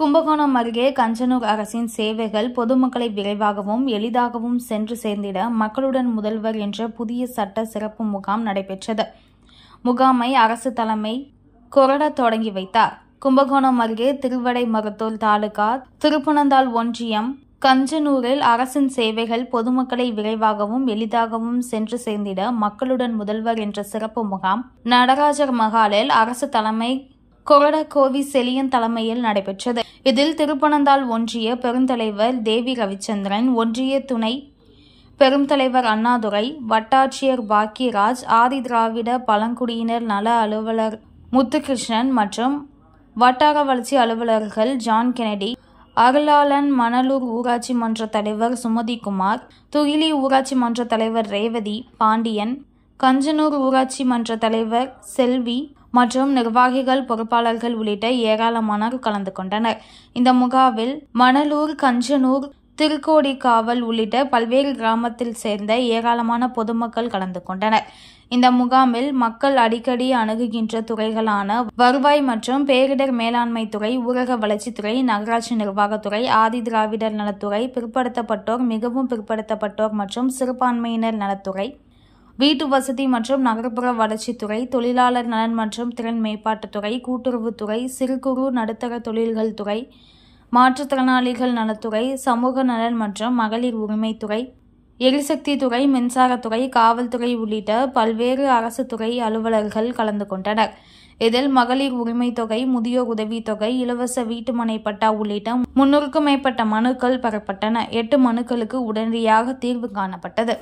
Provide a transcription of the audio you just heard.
கும்பகோணம் அருகே கஞ்சனூர் அரசின் சேவைகள் பொதுமக்களை விரைவாகவும் எளிதாகவும் சென்று சேர்ந்திட மக்களுடன் முதல்வர் என்ற புதிய சட்ட சிறப்பு முகாம் நடைபெற்றது முகாமை அரசு தலைமை கொரட தொடங்கி வைத்தார் கும்பகோணம் அருகே திருவடை மருத்துவர் தாலுகா திருப்பனந்தாள் ஒன்றியம் கஞ்சனூரில் அரசின் சேவைகள் பொதுமக்களை விரைவாகவும் எளிதாகவும் சென்று சேர்ந்திட மக்களுடன் முதல்வர் என்ற சிறப்பு முகாம் நடராஜர் மகாலில் அரசு தலைமை கொரடகோவி செலியன் தலைமையில் நடைபெற்றது இதில் திருப்பனந்தாள் ஒன்றிய பெருந்தலைவர் தேவி ரவிச்சந்திரன் ஒன்றிய துணை பெருந்தலைவர் அண்ணாதுரை வட்டாட்சியர் பாக்கியராஜ் ஆதி திராவிட பழங்குடியினர் நல அலுவலர் முத்துகிருஷ்ணன் மற்றும் வட்டார வளர்ச்சி அலுவலர்கள் ஜான் கெனடி அருளாளன் மணலூர் ஊராட்சி மன்ற தலைவர் சுமதிக்குமார் துகிலி ஊராட்சி மன்ற தலைவர் ரேவதி பாண்டியன் கஞ்சனூர் ஊராட்சி மன்ற தலைவர் செல்வி மற்றும் நிர்வாகிகள் பொறுப்பாளர்கள் உள்ளிட்ட ஏராளமானோர் கலந்து கொண்டனர் இந்த முகாவில் மணலூர் கஞ்சனூர் திருக்கோடிக்காவல் உள்ளிட்ட பல்வேறு கிராமத்தில் சேர்ந்த ஏராளமான பொதுமக்கள் கலந்து கொண்டனர் இந்த முகாமில் மக்கள் அடிக்கடி அணுகுகின்ற துறைகளான வருவாய் மற்றும் பேரிடர் மேலாண்மை துறை ஊரக வளர்ச்சித்துறை நகராட்சி நிர்வாகத்துறை ஆதி திராவிடர் நலத்துறை பிற்படுத்தப்பட்டோர் மிகவும் பிற்படுத்தப்பட்டோர் மற்றும் சிறுபான்மையினர் நலத்துறை வீட்டு வசதி மற்றும் நகர்ப்புற வளர்ச்சித்துறை தொழிலாளர் நலன் மற்றும் திறன் மேம்பாட்டுத்துறை கூட்டுறவுத்துறை சிறு குறு நடுத்தர தொழில்கள் துறை மாற்றுத்திறனாளிகள் நலத்துறை சமூக நலன் மற்றும் மகளிர் உரிமைத்துறை எரிசக்தித்துறை மின்சாரத்துறை காவல்துறை உள்ளிட்ட பல்வேறு அரசு துறை அலுவலர்கள் கலந்து கொண்டனர் இதில் மகளிர் உரிமை தொகை முதியோர் உதவித்தொகை இலவச வீட்டுமனை பட்டா உள்ளிட்ட முன்னூறுக்கும் மேற்பட்ட மனுக்கள் பெறப்பட்டன எட்டு மனுக்களுக்கு உடனடியாக தீர்வு காணப்பட்டது